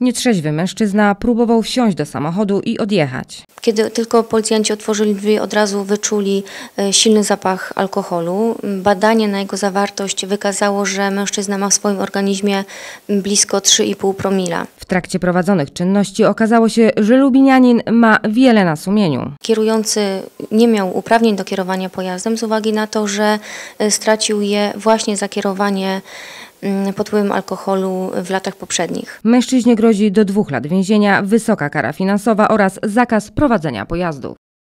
Nietrzeźwy mężczyzna próbował wsiąść do samochodu i odjechać. Kiedy tylko policjanci otworzyli drzwi, od razu wyczuli e, silny zapach alkoholu. Badanie na jego zawartość wykazało, że mężczyzna ma w swoim organizmie blisko 3,5 promila. W trakcie prowadzonych czynności okazało się, że Lubinianin ma wiele na sumieniu. Kierujący nie miał uprawnień do kierowania pojazdem z uwagi na to, że e, stracił je właśnie za kierowanie Mm, pod wpływem alkoholu w latach poprzednich. Mężczyźnie grozi do dwóch lat więzienia, wysoka kara finansowa oraz zakaz prowadzenia pojazdu.